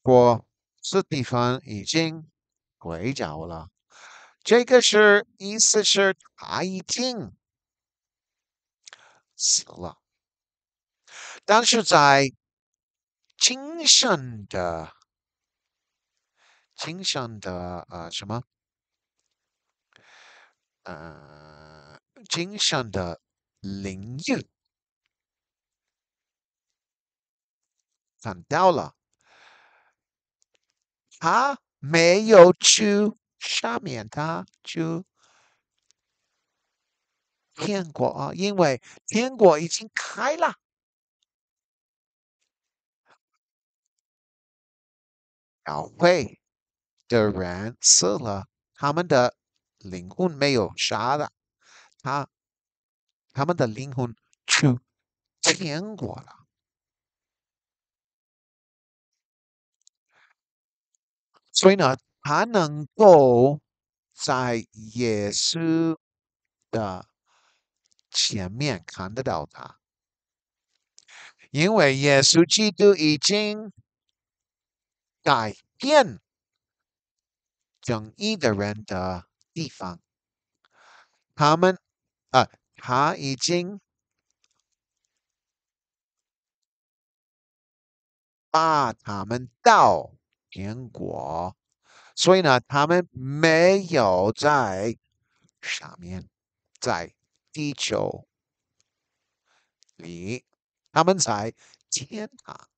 A: 过，这地方已经鬼叫了。这个是意思是他已经死了，但是在精神的精神的啊什么？呃，精神的领域看到了，他没有去。下面他就天国啊，因为天国已经开了，后会的人死了，他们的灵魂没有啥的，他他们的灵魂就天国了，所以呢。他能够在耶稣的前面看得到他，因为耶稣基督已经改变正义的人的地方，他们啊，他已经把他们到天国。所以呢，他们没有在上面，在地球里，他们在天堂。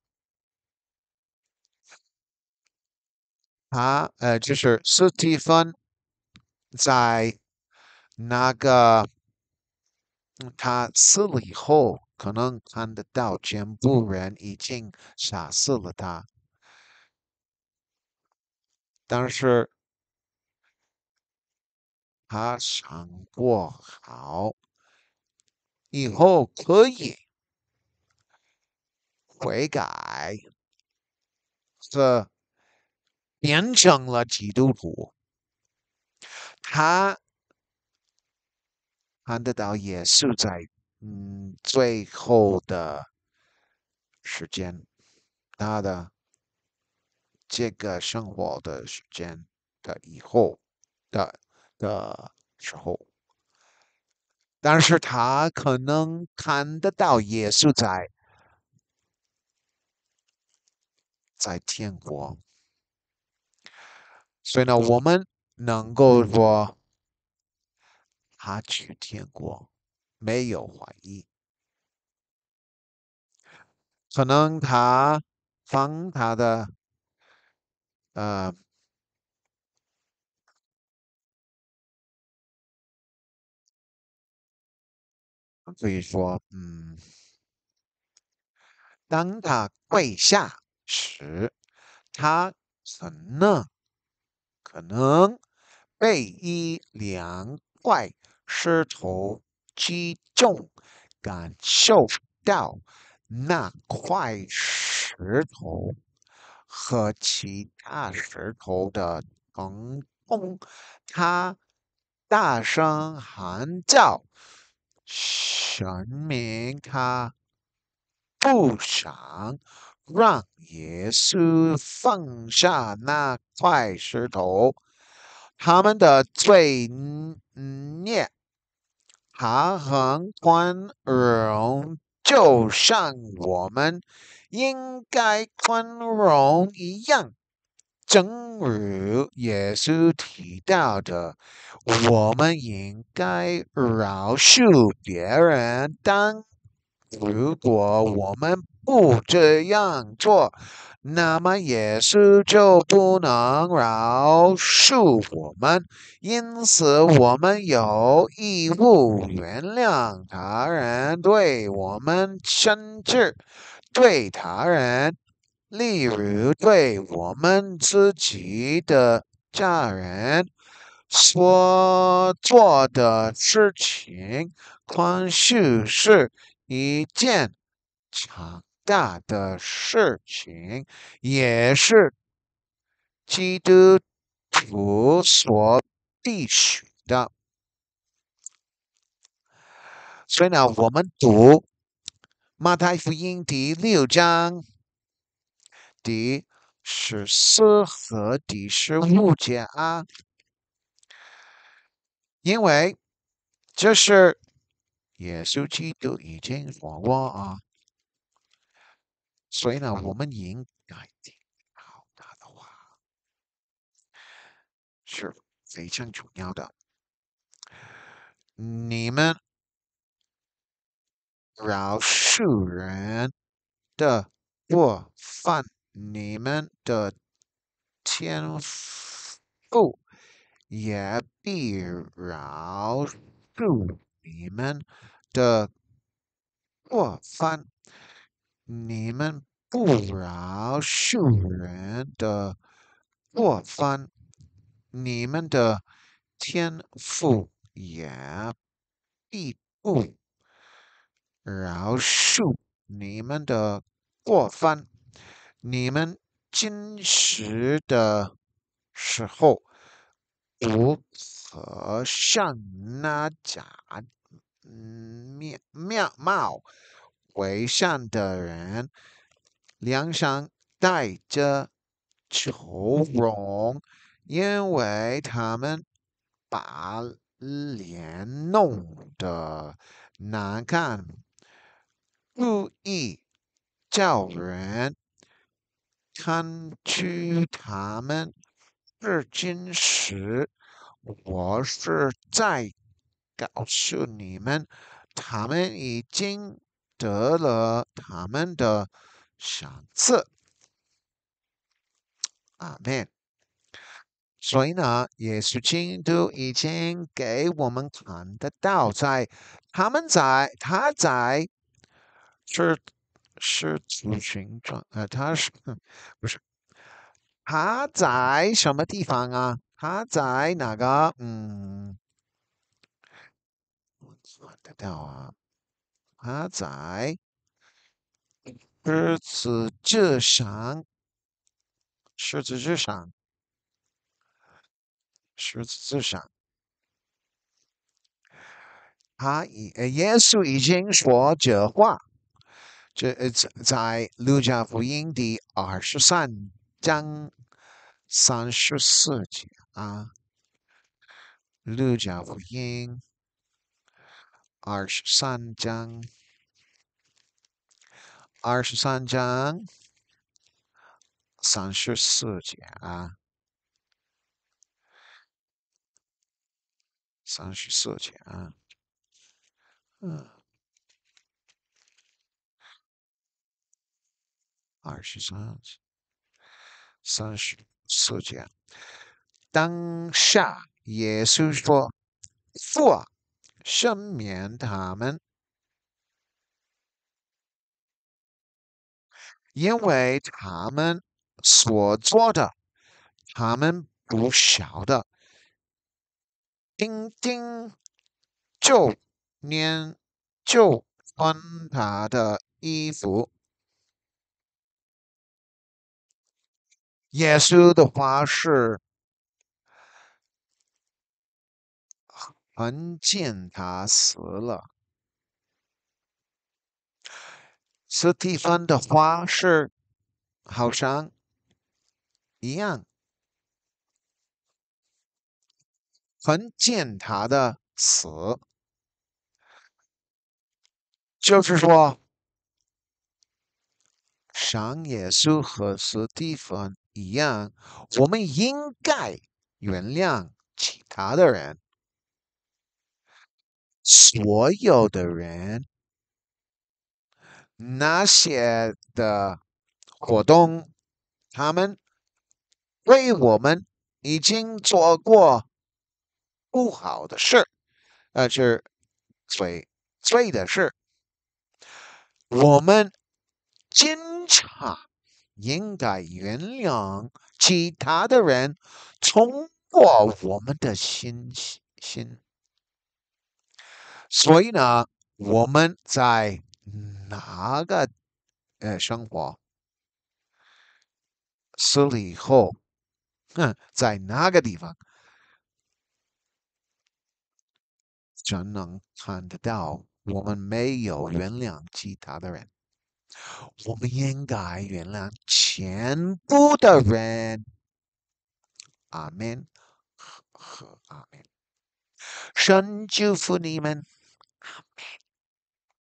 A: 他呃，就是斯蒂芬在那个他死了以后，可能看得到，全部人已经杀死了他。但是他想过好，以后可以悔改，这变成了基督徒。他看得到耶是在嗯最后的时间，他的。这个生活的时间的以后的的时候，但是他可能看得到耶稣在在天国，所以呢，我们能够说他去天国没有怀疑，可能他帮他的。呃，所以说，嗯，当他跪下时，他可能可能被一两块石头击中，感受到那块石头。和其他石头的疼痛，他大声喊叫：“神明，他不想让耶稣放下那块石头。他们的罪孽，他很宽容，就像我们。”应该宽容一样，正如耶稣提到的，我们应该饶恕别人。但如果我们不这样做，那么耶稣就不能饶恕我们。因此，我们有义务原谅他人对我们生至对他人，例如对我们自己的家人所做的事情，宽恕是一件强大的事情，也是基督徒所必须的。所以呢，我们读。马太福音第六章第十四和第十五节啊，因为这是耶稣基督已经说过啊，所以呢，我们应该听好他的话是非常重要的。你们师。庶人的过犯，你们的天赋也必饶恕你们的过犯；你们不饶恕人的过犯，你们的天赋也必不。饶恕你们的过犯，你们进食的时候，如何像那假面面貌为善的人，脸上带着愁容，因为他们把脸弄得难看。故意叫人看去他们日今时，我是在告诉你们，他们已经得了他们的赏赐。阿门。所以呢，耶稣基督已经给我们看得到，在他们在他在。是是族形状，啊，他是不是？他在什么地方啊？他在哪个？嗯，我做得到啊！他在狮子之上，狮子之上，狮子之上。他已，耶稣已经说着话。这呃，在《路加福音》第二十三章三十四节啊，《路加福音》二十三章二十三章三十四节啊，三十四节啊，嗯。二十三三十四节，当下耶稣说：“我赦免他们，因为他们所做的、他们不晓得，钉钉就念就穿他的衣服。”耶稣的话是：“很见他死了。”斯蒂芬的话是：“好像一样，很见他的死。”就是说，上耶稣和斯蒂芬。一样，我们应该原谅其他的人，所有的人，那些的活动，他们为我们已经做过不好的事，而是最最的是，我们经常。应该原谅其他的人，冲过我们的心心。所以呢，我们在哪个呃生活死了以后，哼，在哪个地方，真能看得到我们没有原谅其他的人。我们应该原谅全部的人。阿门，和阿门，神祝福你们。阿门。